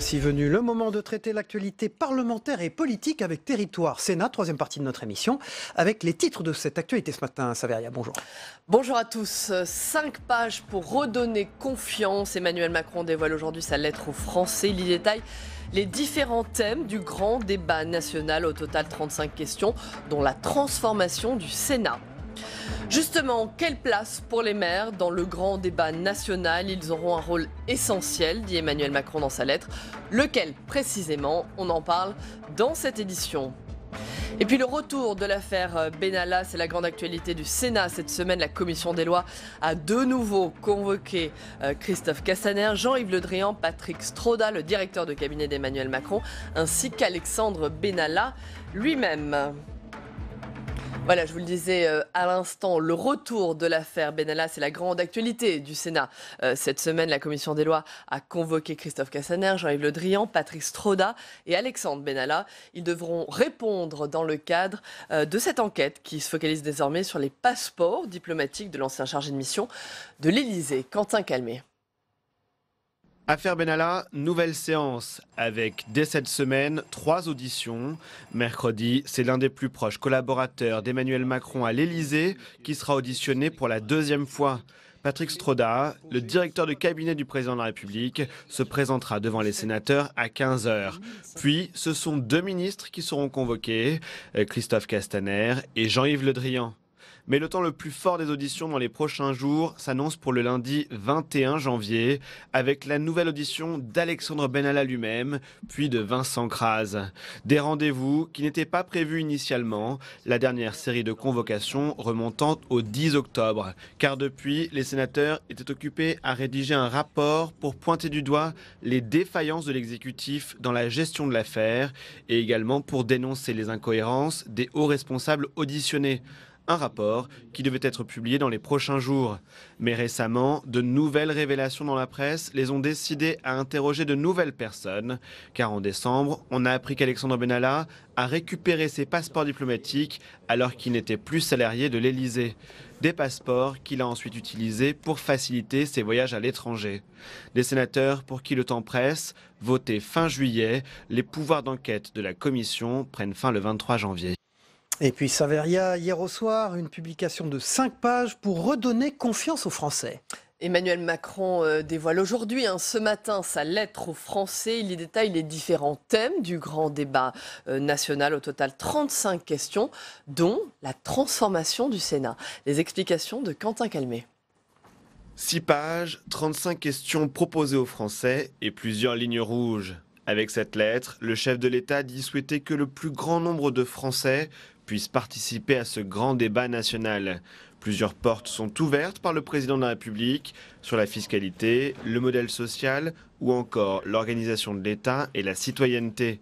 voici venu le moment de traiter l'actualité parlementaire et politique avec Territoire Sénat, troisième partie de notre émission, avec les titres de cette actualité ce matin. Saveria, bonjour. Bonjour à tous. Cinq pages pour redonner confiance. Emmanuel Macron dévoile aujourd'hui sa lettre aux Français. Il y détaille les différents thèmes du grand débat national, au total 35 questions, dont la transformation du Sénat. Justement, quelle place pour les maires dans le grand débat national Ils auront un rôle essentiel, dit Emmanuel Macron dans sa lettre. Lequel précisément On en parle dans cette édition. Et puis le retour de l'affaire euh, Benalla, c'est la grande actualité du Sénat. Cette semaine, la commission des lois a de nouveau convoqué euh, Christophe Castaner, Jean-Yves Le Drian, Patrick Stroda, le directeur de cabinet d'Emmanuel Macron, ainsi qu'Alexandre Benalla lui-même. Voilà, je vous le disais euh, à l'instant, le retour de l'affaire Benalla, c'est la grande actualité du Sénat. Euh, cette semaine, la commission des lois a convoqué Christophe Cassaner, Jean-Yves Le Drian, Patrice Stroda et Alexandre Benalla. Ils devront répondre dans le cadre euh, de cette enquête qui se focalise désormais sur les passeports diplomatiques de l'ancien chargé de mission de l'Élysée, Quentin Calmet. Affaire Benalla, nouvelle séance avec dès cette semaine trois auditions. Mercredi, c'est l'un des plus proches collaborateurs d'Emmanuel Macron à l'Élysée qui sera auditionné pour la deuxième fois. Patrick Stroda, le directeur de cabinet du président de la République, se présentera devant les sénateurs à 15h. Puis, ce sont deux ministres qui seront convoqués, euh, Christophe Castaner et Jean-Yves Le Drian. Mais le temps le plus fort des auditions dans les prochains jours s'annonce pour le lundi 21 janvier, avec la nouvelle audition d'Alexandre Benalla lui-même, puis de Vincent Kraz. Des rendez-vous qui n'étaient pas prévus initialement, la dernière série de convocations remontant au 10 octobre, car depuis, les sénateurs étaient occupés à rédiger un rapport pour pointer du doigt les défaillances de l'exécutif dans la gestion de l'affaire et également pour dénoncer les incohérences des hauts responsables auditionnés un rapport qui devait être publié dans les prochains jours. Mais récemment, de nouvelles révélations dans la presse les ont décidés à interroger de nouvelles personnes, car en décembre, on a appris qu'Alexandre Benalla a récupéré ses passeports diplomatiques alors qu'il n'était plus salarié de l'Élysée. Des passeports qu'il a ensuite utilisés pour faciliter ses voyages à l'étranger. Les sénateurs pour qui le temps presse, votés fin juillet, les pouvoirs d'enquête de la commission prennent fin le 23 janvier. Et puis Saveria, hier au soir, une publication de 5 pages pour redonner confiance aux Français. Emmanuel Macron euh, dévoile aujourd'hui, hein, ce matin, sa lettre aux Français. Il y détaille les différents thèmes du grand débat euh, national. Au total, 35 questions, dont la transformation du Sénat. Les explications de Quentin Calmet. 6 pages, 35 questions proposées aux Français et plusieurs lignes rouges. Avec cette lettre, le chef de l'État dit souhaiter que le plus grand nombre de Français puissent participer à ce grand débat national. Plusieurs portes sont ouvertes par le président de la République sur la fiscalité, le modèle social ou encore l'organisation de l'État et la citoyenneté.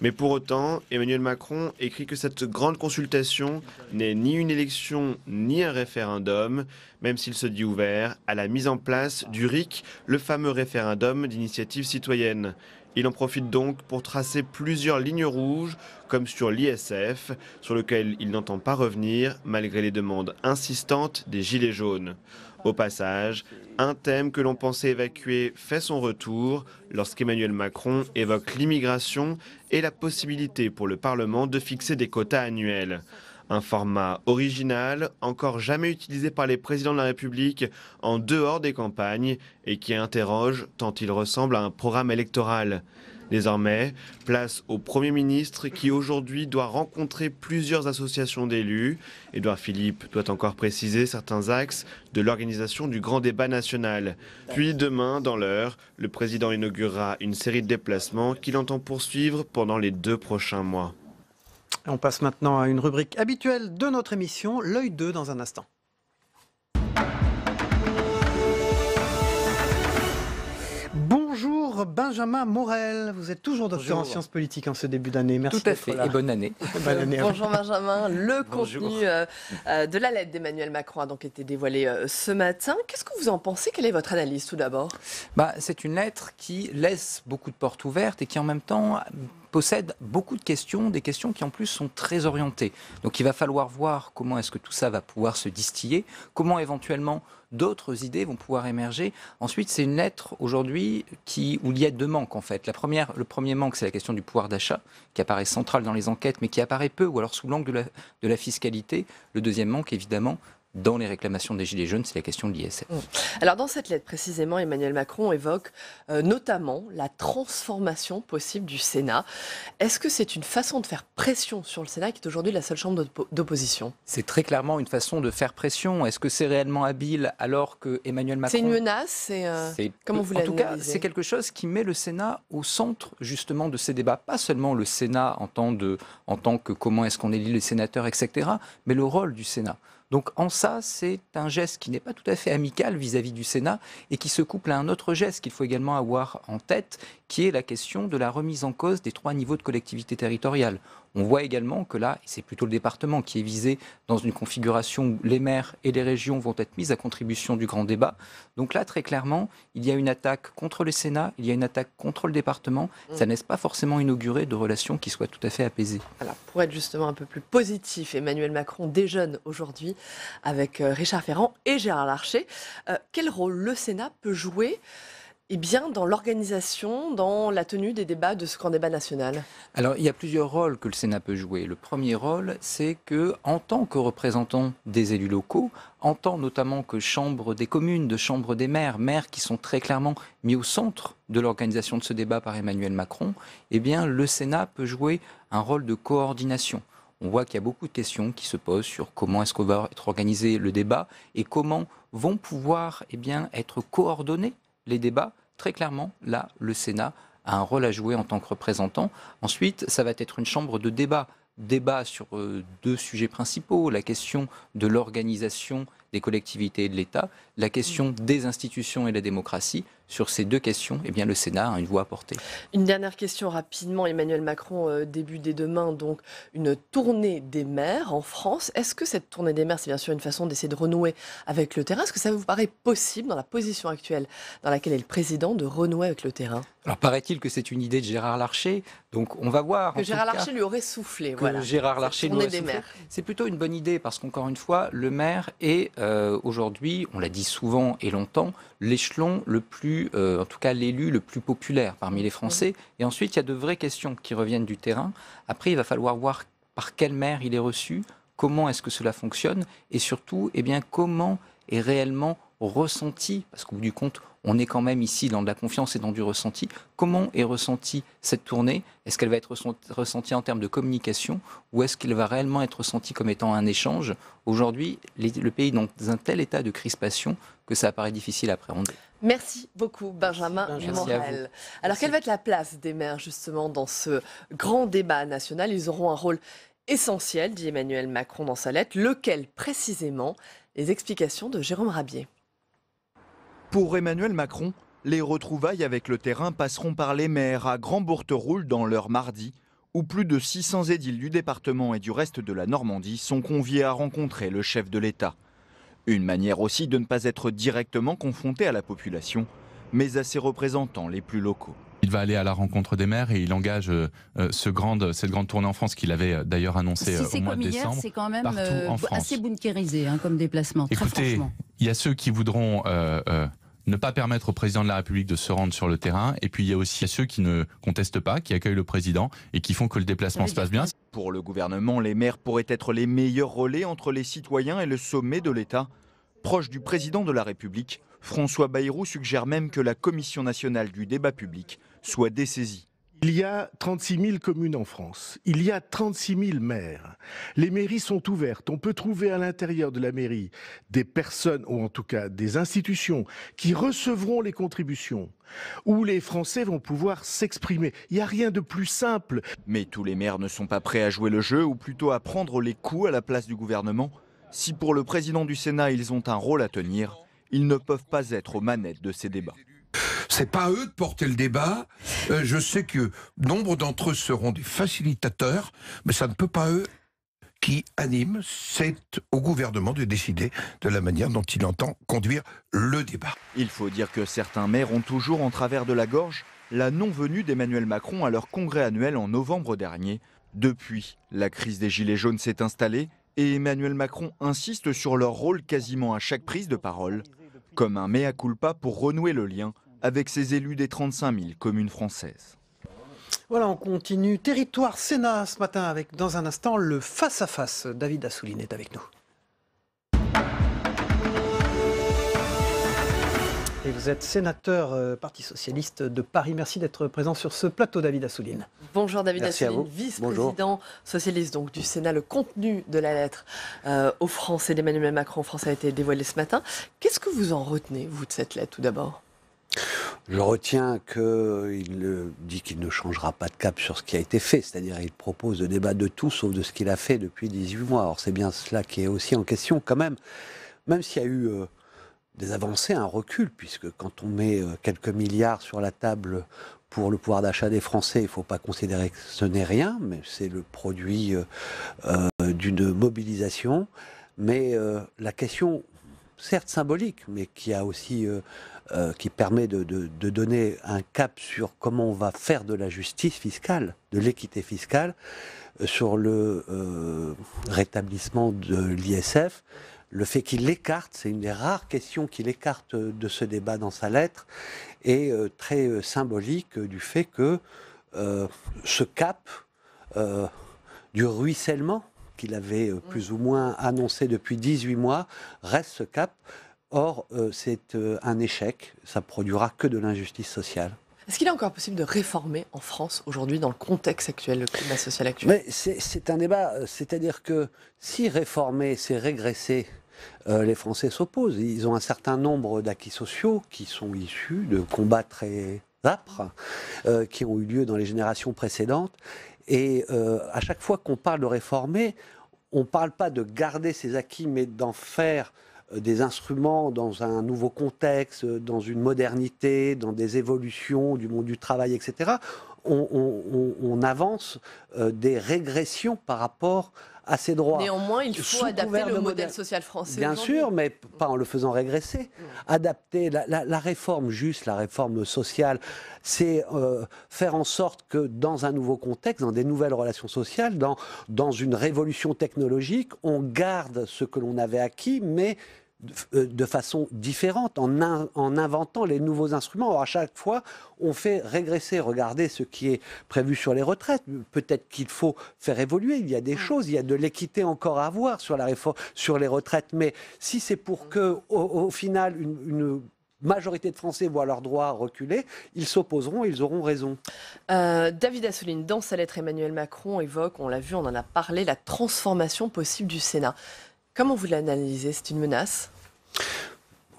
Mais pour autant, Emmanuel Macron écrit que cette grande consultation n'est ni une élection ni un référendum, même s'il se dit ouvert à la mise en place du RIC, le fameux référendum d'initiative citoyenne. Il en profite donc pour tracer plusieurs lignes rouges, comme sur l'ISF, sur lequel il n'entend pas revenir malgré les demandes insistantes des Gilets jaunes. Au passage, un thème que l'on pensait évacuer fait son retour lorsqu'Emmanuel Macron évoque l'immigration et la possibilité pour le Parlement de fixer des quotas annuels. Un format original, encore jamais utilisé par les présidents de la République en dehors des campagnes et qui interroge tant il ressemble à un programme électoral. Désormais, place au Premier ministre qui aujourd'hui doit rencontrer plusieurs associations d'élus. Édouard Philippe doit encore préciser certains axes de l'organisation du grand débat national. Puis demain, dans l'heure, le président inaugurera une série de déplacements qu'il entend poursuivre pendant les deux prochains mois. On passe maintenant à une rubrique habituelle de notre émission, l'œil 2 dans un instant. Bonjour Benjamin Morel, vous êtes toujours docteur en sciences politiques en ce début d'année. Merci. Tout à fait, et bonne année. Bonjour Benjamin, le contenu euh, euh, de la lettre d'Emmanuel Macron a donc été dévoilé euh, ce matin. Qu'est-ce que vous en pensez Quelle est votre analyse tout d'abord bah, C'est une lettre qui laisse beaucoup de portes ouvertes et qui en même temps possède beaucoup de questions, des questions qui en plus sont très orientées. Donc il va falloir voir comment est-ce que tout ça va pouvoir se distiller, comment éventuellement d'autres idées vont pouvoir émerger. Ensuite, c'est une lettre aujourd'hui qui où il y a deux manques en fait. La première, le premier manque, c'est la question du pouvoir d'achat qui apparaît centrale dans les enquêtes, mais qui apparaît peu ou alors sous l'angle de la, de la fiscalité. Le deuxième manque, évidemment, dans les réclamations des Gilets jaunes, c'est la question de l'ISF. Mmh. Alors dans cette lettre précisément, Emmanuel Macron évoque euh, notamment la transformation possible du Sénat. Est-ce que c'est une façon de faire pression sur le Sénat qui est aujourd'hui la seule chambre d'opposition C'est très clairement une façon de faire pression. Est-ce que c'est réellement habile alors que Emmanuel Macron... C'est une menace c'est, euh, Comment vous En tout cas, c'est quelque chose qui met le Sénat au centre justement de ces débats. Pas seulement le Sénat en tant, de, en tant que comment est-ce qu'on élit les sénateurs, etc., mais le rôle du Sénat. Donc en ça, c'est un geste qui n'est pas tout à fait amical vis-à-vis du Sénat et qui se couple à un autre geste qu'il faut également avoir en tête, qui est la question de la remise en cause des trois niveaux de collectivité territoriale. On voit également que là, c'est plutôt le département qui est visé dans une configuration où les maires et les régions vont être mises à contribution du grand débat. Donc là, très clairement, il y a une attaque contre le Sénat, il y a une attaque contre le département. Mm. Ça n'est pas forcément inauguré de relations qui soient tout à fait apaisées. Alors, pour être justement un peu plus positif, Emmanuel Macron déjeune aujourd'hui avec euh, Richard Ferrand et Gérard Larcher. Euh, quel rôle le Sénat peut jouer bien, dans l'organisation, dans la tenue des débats de ce grand débat national Alors, il y a plusieurs rôles que le Sénat peut jouer. Le premier rôle, c'est que, en tant que représentant des élus locaux, en tant notamment que chambre des communes, de chambre des maires, maires qui sont très clairement mis au centre de l'organisation de ce débat par Emmanuel Macron, eh bien, le Sénat peut jouer un rôle de coordination on voit qu'il y a beaucoup de questions qui se posent sur comment est-ce qu'on va être organisé le débat et comment vont pouvoir eh bien, être coordonnés les débats très clairement, là, le Sénat a un rôle à jouer en tant que représentant. Ensuite, ça va être une chambre de débat. Débat sur euh, deux sujets principaux, la question de l'organisation des collectivités et de l'État, la question mm. des institutions et de la démocratie, sur ces deux questions, eh bien, le Sénat a une voix à porter. Une dernière question rapidement. Emmanuel Macron euh, début dès demain donc une tournée des maires en France. Est-ce que cette tournée des maires, c'est bien sûr une façon d'essayer de renouer avec le terrain Est-ce que ça vous paraît possible dans la position actuelle dans laquelle est le président de renouer avec le terrain Alors paraît-il que c'est une idée de Gérard Larcher. Donc on va voir. Que Gérard Larcher lui aurait soufflé. voilà. Gérard Larcher lui aurait soufflé. C'est plutôt une bonne idée parce qu'encore une fois, le maire est euh, aujourd'hui, on l'a dit souvent et longtemps, l'échelon le plus, euh, en tout cas l'élu le plus populaire parmi les Français. Et ensuite, il y a de vraies questions qui reviennent du terrain. Après, il va falloir voir par quelle maire il est reçu, comment est-ce que cela fonctionne, et surtout, eh bien, comment est réellement ressenti, parce qu'au bout du compte, on est quand même ici dans de la confiance et dans du ressenti. Comment est ressentie cette tournée Est-ce qu'elle va être ressentie en termes de communication ou est-ce qu'elle va réellement être ressentie comme étant un échange Aujourd'hui, le pays est dans un tel état de crispation que ça apparaît difficile à appréhender. Merci beaucoup, Benjamin, Benjamin. Morel. Alors, quelle va être la place des maires, justement, dans ce grand débat national Ils auront un rôle essentiel, dit Emmanuel Macron dans sa lettre, lequel, précisément, les explications de Jérôme Rabier. Pour Emmanuel Macron, les retrouvailles avec le terrain passeront par les maires à Grand-Bourteroule dans leur mardi, où plus de 600 édiles du département et du reste de la Normandie sont conviés à rencontrer le chef de l'État. Une manière aussi de ne pas être directement confronté à la population, mais à ses représentants les plus locaux. Il va aller à la rencontre des maires et il engage euh, euh, ce grande, cette grande tournée en France qu'il avait euh, d'ailleurs annoncée au mois de hier, décembre. C'est quand même assez bunkérisé hein, comme déplacement. Écoutez, il y a ceux qui voudront ne pas permettre au président de la République de se rendre sur le terrain. Et puis il y a aussi ceux qui ne contestent pas, qui accueillent le président et qui font que le déplacement se passe bien. Pour le gouvernement, les maires pourraient être les meilleurs relais entre les citoyens et le sommet de l'État. Proche du président de la République, François Bayrou suggère même que la Commission nationale du débat public soit dessaisie. Il y a 36 000 communes en France. Il y a 36 000 maires. Les mairies sont ouvertes. On peut trouver à l'intérieur de la mairie des personnes, ou en tout cas des institutions, qui recevront les contributions, où les Français vont pouvoir s'exprimer. Il n'y a rien de plus simple. Mais tous les maires ne sont pas prêts à jouer le jeu, ou plutôt à prendre les coups à la place du gouvernement. Si pour le président du Sénat, ils ont un rôle à tenir, ils ne peuvent pas être aux manettes de ces débats. C'est pas à eux de porter le débat. Euh, je sais que nombre d'entre eux seront des facilitateurs, mais ça ne peut pas eux qui animent, c'est au gouvernement de décider de la manière dont il entend conduire le débat. Il faut dire que certains maires ont toujours en travers de la gorge la non-venue d'Emmanuel Macron à leur congrès annuel en novembre dernier. Depuis, la crise des Gilets jaunes s'est installée et Emmanuel Macron insiste sur leur rôle quasiment à chaque prise de parole comme un mea culpa pour renouer le lien avec ses élus des 35 000 communes françaises. Voilà, on continue. Territoire Sénat ce matin avec, dans un instant, le face-à-face. David Assouline est avec nous. vous êtes sénateur euh, Parti Socialiste de Paris. Merci d'être présent sur ce plateau, David Assouline. Bonjour David Assouline, vice-président socialiste donc, du Sénat. Le contenu de la lettre euh, aux Français d'Emmanuel Macron en France a été dévoilé ce matin. Qu'est-ce que vous en retenez, vous, de cette lettre, tout d'abord je retiens qu'il dit qu'il ne changera pas de cap sur ce qui a été fait, c'est-à-dire il propose de débat de tout sauf de ce qu'il a fait depuis 18 mois. Alors c'est bien cela qui est aussi en question quand même, même s'il y a eu euh, des avancées, un recul, puisque quand on met euh, quelques milliards sur la table pour le pouvoir d'achat des Français, il ne faut pas considérer que ce n'est rien, mais c'est le produit euh, euh, d'une mobilisation. Mais la question, certes symbolique, mais qui a aussi qui permet de, donner un cap sur comment on va faire de la justice fiscale, de l'équité fiscale, sur le rétablissement de l'ISF le fait qu'il l'écarte, c'est une des rares questions qu'il écarte euh, de ce débat dans sa lettre, est euh, très euh, symbolique du fait que ce cap du ruissellement qu'il avait plus ou moins annoncé depuis 18 mois reste ce cap. Or, c'est un échec, ça produira que de l'injustice sociale. Est-ce qu'il est encore possible de réformer en France aujourd'hui dans le contexte actuel, le climat social actuel c'est un débat, c'est-à-dire que si réformer, c'est régresser, euh, les Français s'opposent. Ils ont un certain nombre d'acquis sociaux qui sont issus de combats très âpres euh, qui ont eu lieu dans les générations précédentes. Et euh, à chaque fois qu'on parle de réformer, on ne parle pas de garder ces acquis, mais d'en faire des instruments dans un nouveau contexte, dans une modernité, dans des évolutions du monde du travail, etc on, avance euh, des régressions par rapport à ces droits. Néanmoins, il faut adapter le modèle, social français. Bien sûr, mais pas en le faisant régresser. Adapter la, réforme juste, la réforme sociale, c'est euh, faire en sorte que dans un nouveau contexte, dans des nouvelles relations sociales, dans une révolution technologique, on garde ce que l'on avait acquis, mais euh, de façon différente, en, inventant les nouveaux instruments. Or, à chaque fois, on fait régresser, regarder ce qui est prévu sur les retraites. Peut-être qu'il faut faire évoluer, il y a des mm. choses, il y a de l'équité encore à avoir sur, la sur les retraites. Mais si c'est pour mm. que, au, final, une, majorité de Français voient leurs droits reculer, ils s'opposeront ils auront raison. Euh, David Assouline, dans sa lettre, Emmanuel Macron évoque, on l'a vu, on en a parlé, la transformation possible du Sénat. Comment vous l'analysez C'est une menace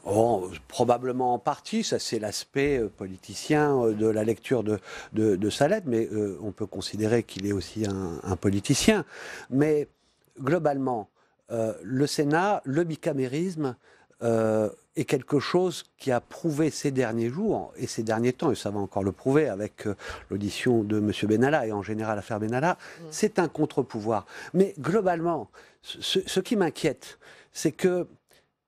oh, probablement en partie, ça c'est l'aspect euh, politicien euh, de la lecture de, de, sa mais euh, on peut considérer qu'il est aussi un, politicien. Mais globalement, le Sénat, le bicamérisme, euh, et est quelque chose qui a prouvé ces derniers jours et ces derniers temps, et ça va encore le prouver avec euh, l'audition de M. Benalla et en général l'affaire Benalla, mm. c'est un contre-pouvoir. Mais globalement, ce, qui m'inquiète, c'est que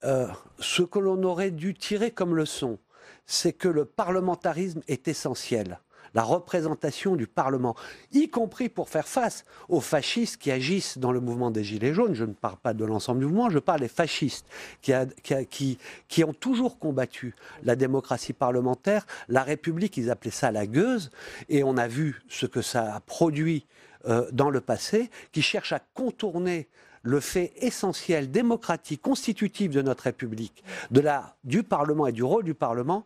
euh, ce que l'on aurait dû tirer comme leçon, c'est que le parlementarisme est essentiel la représentation du Parlement, y compris pour faire face aux fascistes qui agissent dans le mouvement des Gilets jaunes. Je ne parle pas de l'ensemble du mouvement, je parle des fascistes qui, ont toujours combattu la démocratie parlementaire, la République, ils appelaient ça la gueuse, et on a vu ce que ça a produit euh, dans le passé, qui cherche à contourner le fait essentiel, démocratique, constitutif de notre République, du Parlement et du rôle du Parlement,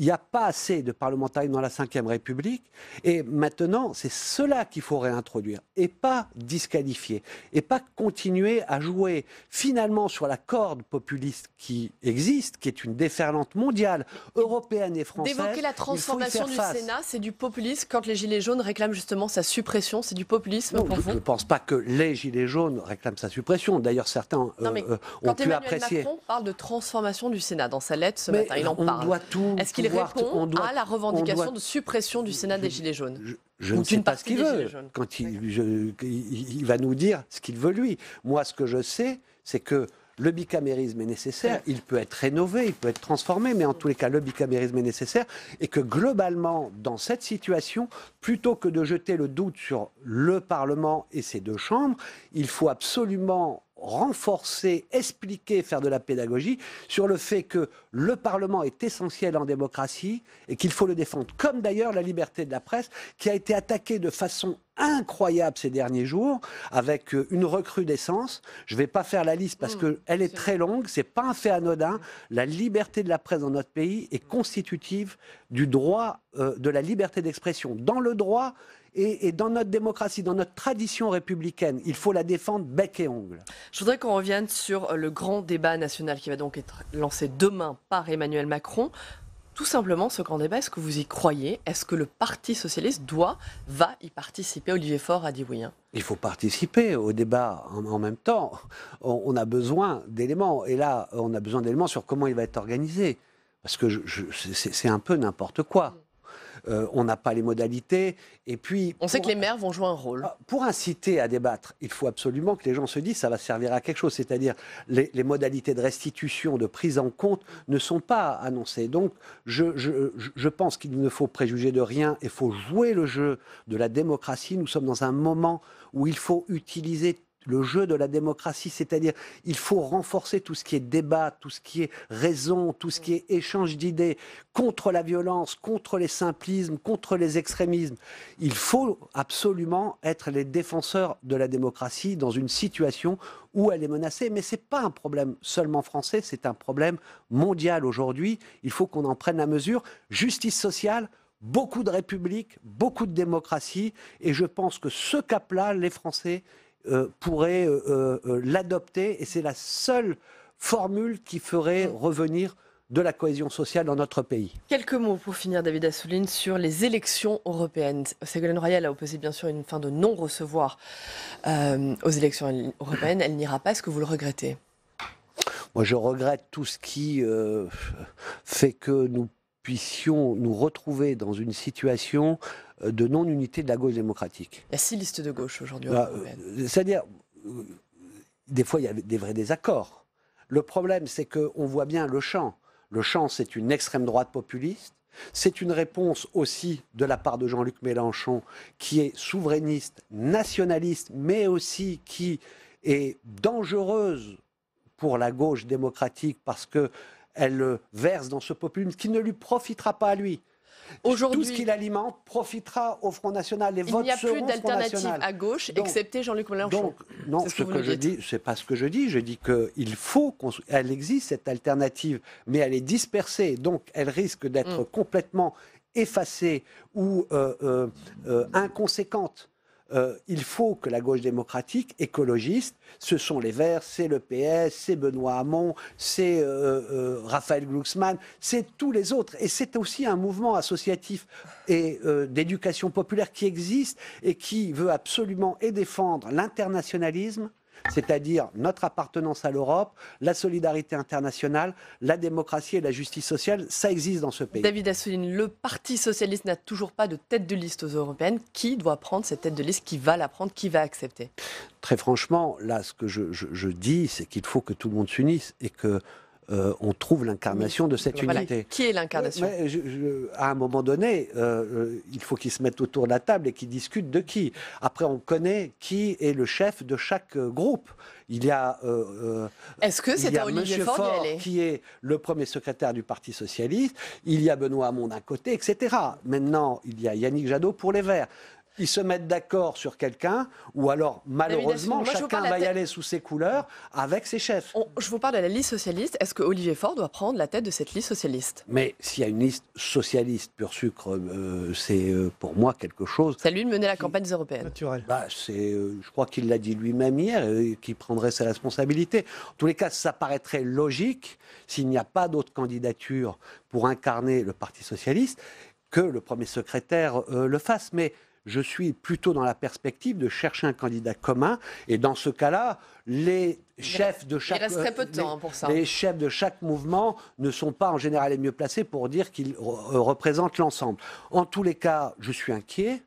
il n'y a pas assez de parlementaires dans la Ve République. Et maintenant, c'est cela qu'il faut réintroduire. Et pas disqualifier. Et pas continuer à jouer finalement sur la corde populiste qui existe, qui est une déferlante mondiale, européenne et française. D'évoquer la transformation du Sénat, c'est du populisme. Quand les Gilets jaunes réclament justement sa suppression, c'est du populisme pour vous Je ne pense pas que les Gilets jaunes réclament sa suppression. D'ailleurs, certains euh, non, mais euh, quand pu Emmanuel Macron parle de transformation du Sénat dans sa lettre ce matin. Il en on parle. Doit tout, à la revendication de suppression du Sénat des Gilets jaunes. Je, ne sais pas ce qu'il veut. Quand il, il, va nous dire ce qu'il veut lui. Moi, ce que je sais, c'est que le bicamérisme est nécessaire, il peut être rénové, il peut être transformé, mais en tous les cas, le bicamérisme est nécessaire, et que globalement, dans cette situation, plutôt que de jeter le doute sur le Parlement et ses deux chambres, il faut absolument renforcer, expliquer, faire de la pédagogie sur le fait que le Parlement est essentiel en démocratie et qu'il faut le défendre. Comme d'ailleurs la liberté de la presse qui a été attaquée de façon incroyable ces derniers jours avec euh, une recrudescence. Je ne vais pas faire la liste parce mmh, qu'elle est, très longue, c'est pas un fait anodin. La liberté de la presse dans notre pays est constitutive du droit euh, de la liberté d'expression. Dans le droit, et, dans notre démocratie, dans notre tradition républicaine, il faut la défendre bec et ongle. Je voudrais qu'on revienne sur euh, le grand débat national qui va donc être lancé demain par Emmanuel Macron. Tout simplement, ce grand débat, est-ce que vous y croyez Est-ce que le Parti socialiste doit, va y participer Olivier Faure a dit oui. Hein. Il faut participer au débat en, même temps. On, on a besoin d'éléments. Et là, on a besoin d'éléments sur comment il va être organisé. Parce que c'est un peu n'importe quoi. Euh, on n'a pas les modalités. Et puis, on sait que les maires vont jouer un rôle. Ah, pour inciter à débattre, il faut absolument que les gens se disent ça va servir à quelque chose. C'est-à-dire les, les modalités de restitution, de prise en compte ne sont pas annoncées. Donc je, je, je pense qu'il ne faut préjuger de rien. Il faut jouer le jeu de la démocratie. Nous sommes dans un moment où il faut utiliser le jeu de la démocratie, c'est-à-dire il faut renforcer tout ce qui est débat, tout ce qui est raison, tout ce qui est échange d'idées contre la violence, contre les simplismes, contre les extrémismes. Il faut absolument être les défenseurs de la démocratie dans une situation où elle est menacée, mais ce n'est pas un problème seulement français, c'est un problème mondial aujourd'hui. Il faut qu'on en prenne la mesure. Justice sociale, beaucoup de républiques, beaucoup de démocratie, et je pense que ce cap-là, les Français euh, pourrait euh, euh, l'adopter et c'est la seule formule qui ferait mm. revenir de la cohésion sociale dans notre pays. Quelques mots pour finir, David Assouline, sur les élections européennes. Ségolène Royal a opposé bien sûr une fin de non-recevoir aux élections européennes. Elle n'ira pas. Est-ce que vous le regrettez Moi, je regrette tout ce qui fait que nous puissions nous retrouver dans une situation euh, de non-unité de la gauche démocratique. Il y a six listes de gauche aujourd'hui. Bah, euh, c'est-à-dire, euh, des fois, il y a des vrais désaccords. Le problème, c'est qu'on voit bien le champ. Le champ, c'est une extrême droite populiste. C'est une réponse aussi de la part de Jean-Luc Mélenchon, qui est souverainiste, nationaliste, mais aussi qui est dangereuse pour la gauche démocratique parce que elle verse dans ce populisme qui ne lui profitera pas à lui. Aujourd'hui, tout ce qu'il alimente profitera au Front National. Les votes il n'y a plus d'alternative à gauche, excepté Jean-Luc Mélenchon. Donc, non, ce, que, je dis, c'est pas ce que je dis. Je dis qu'il faut qu'elle existe cette alternative, mais elle est dispersée, donc elle risque d'être mm. complètement effacée ou euh, euh, euh, inconséquente. Euh, il faut que la gauche démocratique, écologiste, ce sont les Verts, c'est le PS, c'est Benoît Hamon, c'est euh, euh, Raphaël Glucksmann, c'est tous les autres. Et c'est aussi un mouvement associatif et d'éducation populaire qui existe et qui veut absolument et défendre l'internationalisme c'est-à-dire notre appartenance à l'Europe, la solidarité internationale, la démocratie et la justice sociale, ça existe dans ce pays. David Assouline, le Parti socialiste n'a toujours pas de tête de liste aux européennes. Qui doit prendre cette tête de liste Qui va la prendre Qui va accepter Très franchement, là, ce que je, je dis, c'est qu'il faut que tout le monde s'unisse et que euh, on trouve l'incarnation de cette unité. Qui est l'incarnation À un moment donné, euh, euh, il faut qu'ils se mettent autour de la table et qu'ils discutent de qui. Après, on connaît qui est le chef de chaque groupe. Il y a. Est-ce que c'est Olivier qui est le premier secrétaire du Parti socialiste. Il y a Benoît Hamon d'un côté, etc. Maintenant, il y a Yannick Jadot pour les Verts ils se mettent d'accord sur quelqu'un, ou alors malheureusement, chacun va y aller sous ses couleurs avec ses chefs. je vous parle de la liste socialiste. Est-ce que Olivier Faure doit prendre la tête de cette liste socialiste Mais s'il y a une liste socialiste pur sucre, euh, c'est euh, pour moi quelque chose. C'est lui de mener la campagne européenne. Naturel. Bah, c'est, euh, je crois qu'il l'a dit lui-même hier, qu'il prendrait ses responsabilités. En tous les cas, ça paraîtrait logique s'il n'y a pas d'autre candidature pour incarner le Parti socialiste que le premier secrétaire le fasse. Mais je suis plutôt dans la perspective de chercher un candidat commun. Et dans ce cas-là, les chefs de chaque Les chefs de chaque mouvement ne sont pas en général les mieux placés pour dire qu'ils euh, représentent l'ensemble. En tous les cas, je suis inquiet.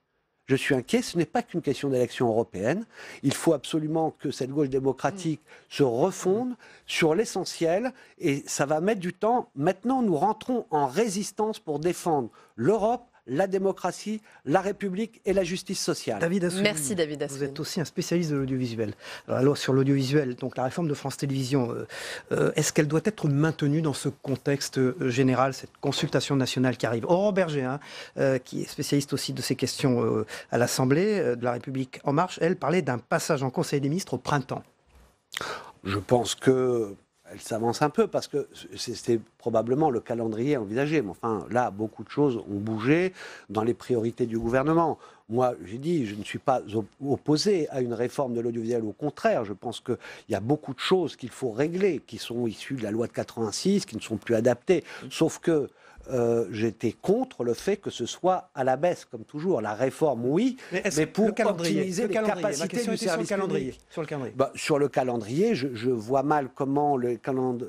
Je suis inquiet, ce n'est pas qu'une question d'élection européenne. Il faut absolument que cette gauche démocratique mm. se refonde sur l'essentiel et ça va mettre du temps. Maintenant, nous rentrons en résistance pour défendre l'Europe, la démocratie, la République et la justice sociale. David Merci David Vous êtes aussi un spécialiste de l'audiovisuel. Alors, sur l'audiovisuel, donc la réforme de France Télévisions, euh, euh, est-ce qu'elle doit être maintenue dans ce contexte euh, général, cette consultation nationale qui arrive Aurore Berger, hein, qui est spécialiste aussi de ces questions à l'Assemblée de la République En Marche, elle parlait d'un passage en Conseil des ministres au printemps. Je pense que elle s'avance un peu parce que c'était probablement le calendrier envisagé. Mais enfin, là, beaucoup de choses ont bougé dans les priorités du gouvernement. Moi, j'ai dit, je ne suis pas opposé à une réforme de l'audiovisuel. Au contraire, je pense qu'il y a beaucoup de choses qu'il faut régler, qui sont issues de la loi de 86, qui ne sont plus adaptées. Sauf que euh, j'étais contre le fait que ce soit à la baisse, comme toujours. La réforme, oui, mais, pour le optimiser le les capacités du service sur le calendrier. Bah, sur le calendrier, sur le calendrier je, vois mal comment le,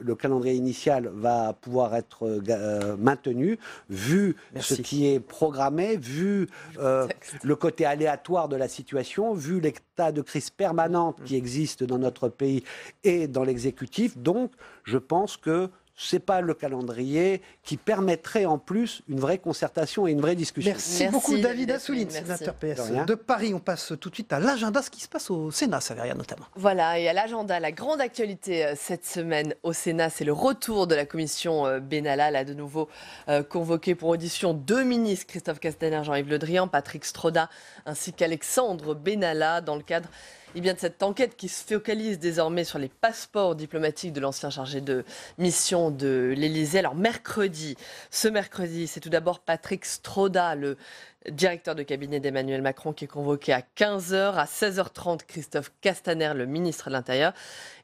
le, calendrier initial va pouvoir être euh, euh, maintenu, vu ce qui est programmé, vu le côté aléatoire de la situation, vu l'état de crise permanente qui mm. existe dans notre pays et dans l'exécutif. Donc, je pense que ce n'est pas le calendrier qui permettrait en plus une vraie concertation et une vraie discussion. Merci, beaucoup David Assouline, sénateur PS de, Paris. On passe tout de suite à l'agenda, ce qui se passe au Sénat, ça rien notamment. Voilà, et à l'agenda, la grande actualité euh, cette semaine au Sénat, c'est le retour de la commission euh, Benalla, là de nouveau euh, convoquée pour audition deux ministres, Christophe Castaner, Jean-Yves Le Drian, Patrick Stroda, ainsi qu'Alexandre Benalla, dans le cadre eh bien, de cette enquête qui se focalise désormais sur les passeports diplomatiques de l'ancien chargé de mission de l'Élysée. Alors mercredi, ce mercredi, c'est tout d'abord Patrick Stroda, le directeur de cabinet d'Emmanuel Macron, qui est convoqué à 15h. À 16h30, Christophe Castaner, le ministre de l'Intérieur.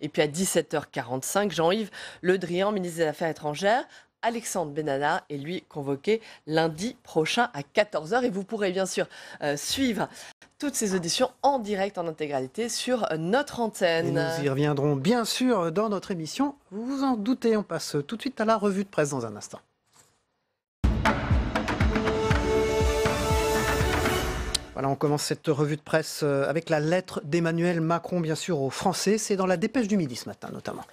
Et puis à 17h45, Jean-Yves Le Drian, ministre des Affaires étrangères. Alexandre Benana est lui convoqué lundi prochain à 14h. Et vous pourrez bien sûr euh, suivre toutes ces auditions en direct, en intégralité sur notre antenne. nous y reviendrons bien sûr dans notre émission. Vous vous en doutez, on passe tout de suite à la revue de presse dans un instant. Voilà, on commence cette revue de presse euh, avec la lettre d'Emmanuel Macron, bien sûr, aux Français. C'est dans la dépêche du midi ce matin, notamment.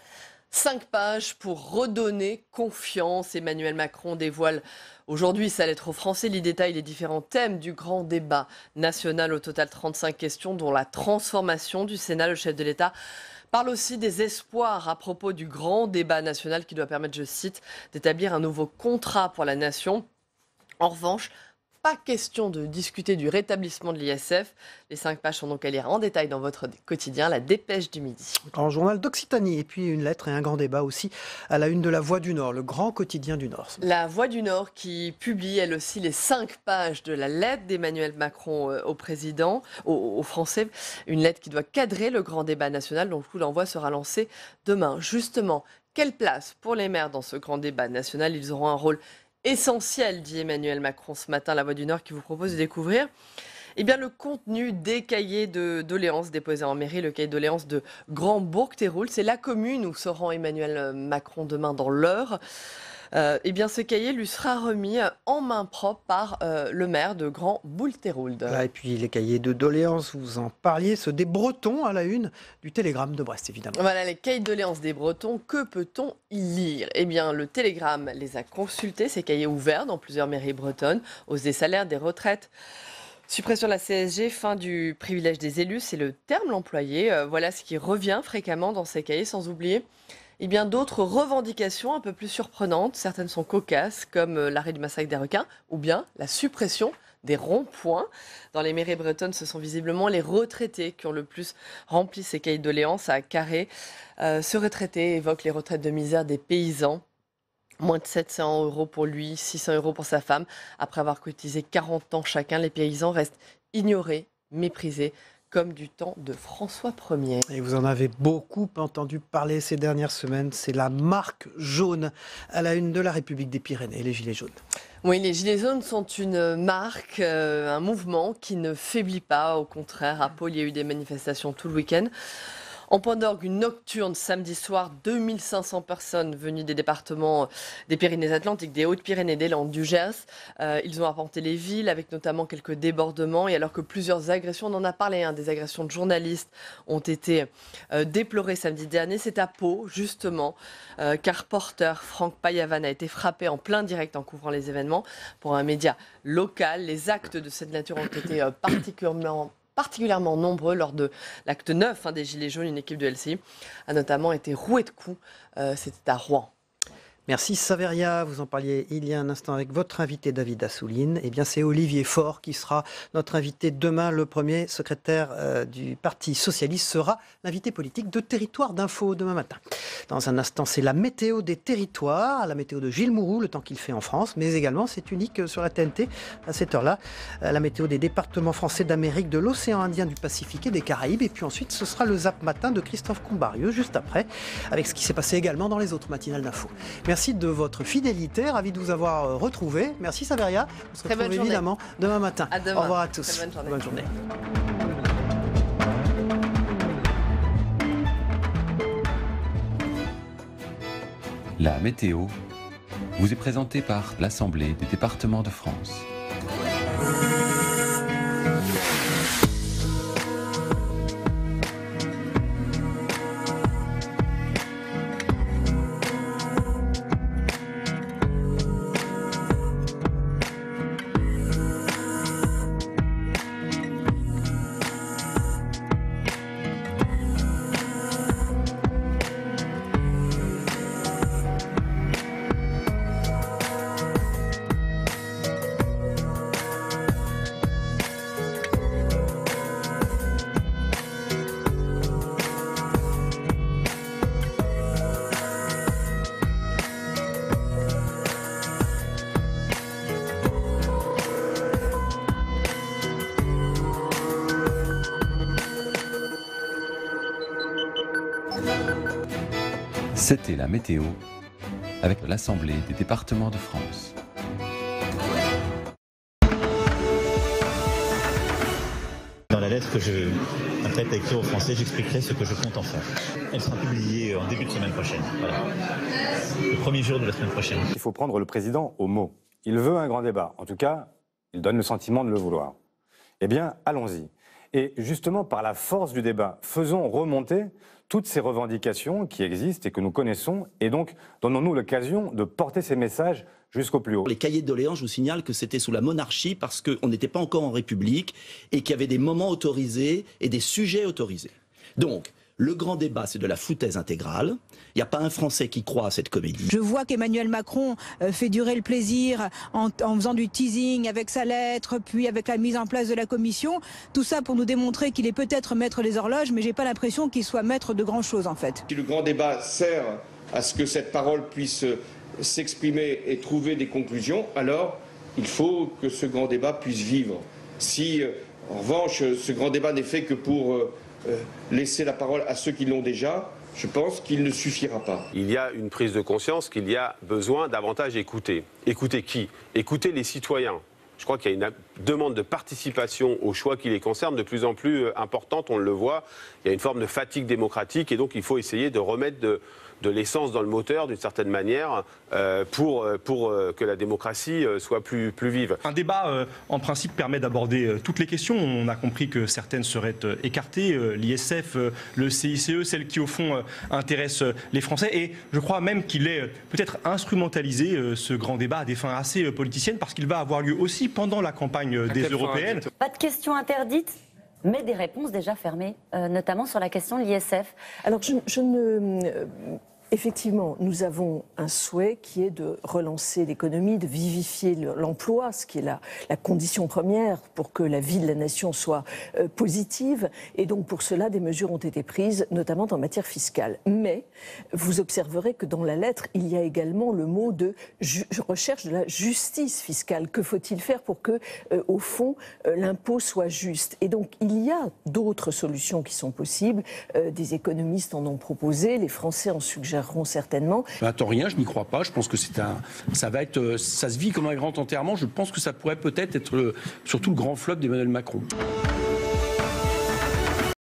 Cinq pages pour redonner confiance. Emmanuel Macron dévoile aujourd'hui sa lettre aux Français. Il détaille les différents thèmes du grand débat national. Au total, 35 questions, dont la transformation du Sénat. Le chef de l'État parle aussi des espoirs à propos du grand débat national qui doit permettre, je cite, d'établir un nouveau contrat pour la nation. En revanche, pas question de discuter du rétablissement de l'ISF. Les cinq pages sont donc à lire en détail dans votre quotidien, la dépêche du midi. Grand journal d'Occitanie, et puis une lettre et un grand débat aussi à la une de la Voix du Nord, le grand quotidien du Nord. La Voix du Nord qui publie elle aussi les cinq pages de la lettre d'Emmanuel Macron euh, au président, aux, Français, une lettre qui doit cadrer le grand débat national, dont le coup sera lancé demain. Justement, quelle place pour les maires dans ce grand débat national Ils auront un rôle essentiel, dit Emmanuel Macron ce matin, La Voix du Nord qui vous propose de découvrir. Eh bien, le contenu des cahiers de doléances déposés en mairie, le cahier de doléances de grand bourg téroul c'est la commune où se rend Emmanuel Macron demain dans l'heure. Euh, eh bien, ce cahier lui sera remis en main propre par euh, le maire de Grand boultérould et puis les cahiers de doléances, vous en parliez, ceux des Bretons à la une du télégramme de Brest, évidemment. Voilà, les cahiers de doléances des Bretons, que peut-on y lire Eh bien, le télégramme les a consultés, ces cahiers ouverts dans plusieurs mairies bretonnes, hausse des salaires, des retraites. Suppression de la CSG, fin du privilège des élus, c'est le terme employé. Euh, voilà ce qui revient fréquemment dans ces cahiers, sans oublier et eh bien d'autres revendications un peu plus surprenantes. Certaines sont cocasses, comme euh, l'arrêt du massacre des requins, ou bien la suppression des ronds-points. Dans les mairies bretonnes, ce sont visiblement les retraités qui ont le plus rempli ces cahiers de doléances à Carré. Euh, ce retraité évoque les retraites de misère des paysans. Moins de 700 euros pour lui, 600 euros pour sa femme. Après avoir cotisé 40 ans chacun, les paysans restent ignorés, méprisés comme du temps de François Ier. Et vous en avez beaucoup entendu parler ces dernières semaines, c'est la marque jaune à la une de la République des Pyrénées, les Gilets jaunes. Oui, les Gilets jaunes sont une marque, euh, un mouvement qui ne faiblit pas, au contraire. À Pau, il y a eu des manifestations tout le week-end. En point d'orgue, une nocturne samedi soir, 2500 personnes venues des départements euh, des Pyrénées-Atlantiques, des Hautes-Pyrénées, des Landes, du Gers. Euh, ils ont apporté les villes avec notamment quelques débordements et alors que plusieurs agressions, on en a parlé, hein, des agressions de journalistes ont été euh, déplorées samedi dernier, c'est à Pau justement car porteur Franck Payavan a été frappé en plein direct en couvrant les événements pour un média local. Les actes de cette nature ont été particulièrement particulièrement nombreux lors de l'acte 9 hein, des Gilets jaunes. Une équipe de LCI a notamment été rouée de coups. Euh, c'était à Rouen. Merci Saveria, vous en parliez il y a un instant avec votre invité David Assouline. Eh bien c'est Olivier Faure qui sera notre invité demain. Le premier secrétaire euh, du Parti Socialiste sera l'invité politique de Territoire d'Info demain matin. Dans un instant c'est la météo des territoires, la météo de Gilles Mourou, le temps qu'il fait en France, mais également c'est unique sur la TNT à cette heure-là, euh, la météo des départements français d'Amérique, de l'océan Indien, du Pacifique et des Caraïbes. Et puis ensuite ce sera le Zap Matin de Christophe Combarieux juste après avec ce qui s'est passé également dans les autres matinales d'info. Merci de votre fidélité. Ravi de vous avoir euh, retrouvé. Merci Saveria. On se retrouve évidemment demain matin. Au revoir à tous. bonne journée. La météo vous est présentée par l'Assemblée des départements de France. C'était la météo avec l'Assemblée des départements de France. Dans la lettre que je prête à écrire aux Français, j'expliquerai ce que je compte en faire. Elle sera publiée en début de semaine prochaine. Le premier jour de la semaine prochaine. Il faut prendre le président au mot. Il veut un grand débat. En tout cas, il donne le sentiment de le vouloir. Eh bien, allons-y. Et justement, par la force du débat, faisons remonter toutes ces revendications qui existent et que nous connaissons. Et donc, donnons-nous l'occasion de porter ces messages jusqu'au plus haut. Les cahiers de doléances, je vous signale que c'était sous la monarchie parce qu'on n'était pas encore en République et qu'il y avait des moments autorisés et des sujets autorisés. Donc, le grand débat, c'est de la foutaise intégrale. Il n'y a pas un Français qui croit à cette comédie. Je vois qu'Emmanuel Macron euh, fait durer le plaisir en, faisant du teasing avec sa lettre, puis avec la mise en place de la commission. Tout ça pour nous démontrer qu'il est peut-être maître des horloges, mais je n'ai pas l'impression qu'il soit maître de grand-chose en fait. Si le grand débat sert à ce que cette parole puisse euh, s'exprimer et trouver des conclusions, alors il faut que ce grand débat puisse vivre. Si, euh, en revanche, ce grand débat n'est fait que pour euh, laisser la parole à ceux qui l'ont déjà, je pense qu'il ne suffira pas. Il y a une prise de conscience qu'il y a besoin davantage écouter. Écouter qui Écouter les citoyens. Je crois qu'il y a une demande de participation aux choix qui les concernent de plus en plus euh, importante, on le voit. Il y a une forme de fatigue démocratique et donc il faut essayer de remettre de, de l'essence dans le moteur, d'une certaine manière, euh, pour, euh, pour euh, que la démocratie soit plus, plus vive. Un débat, en principe, permet d'aborder toutes les questions. On a compris que certaines seraient écartées, l'ISF, le CICE, celles qui, au fond, intéressent les Français. Et je crois même qu'il est peut-être instrumentalisé, ce grand débat, à des fins assez politiciennes, parce qu'il va avoir lieu aussi pendant la campagne des européennes. Pas de questions interdites mais des réponses déjà fermées, euh, notamment sur la question de l'ISF. Alors je ne euh, Effectivement, nous avons un souhait qui est de relancer l'économie, de vivifier l'emploi, ce qui est la, condition première pour que la vie de la nation soit euh, positive. Et donc pour cela, des mesures ont été prises, notamment en matière fiscale. Mais vous observerez que dans la lettre, il y a également le mot de recherche de la justice fiscale. Que faut-il faire pour que, euh, au fond, euh, l'impôt soit juste Et donc il y a d'autres solutions qui sont possibles. des économistes en ont proposé, les Français en suggèrent certainement. attends bah, rien, je n'y crois pas. Je pense que c'est un, ça va être, euh, ça se vit comme un grand enterrement. Je pense que ça pourrait peut-être être, euh, surtout le grand flop d'Emmanuel Macron.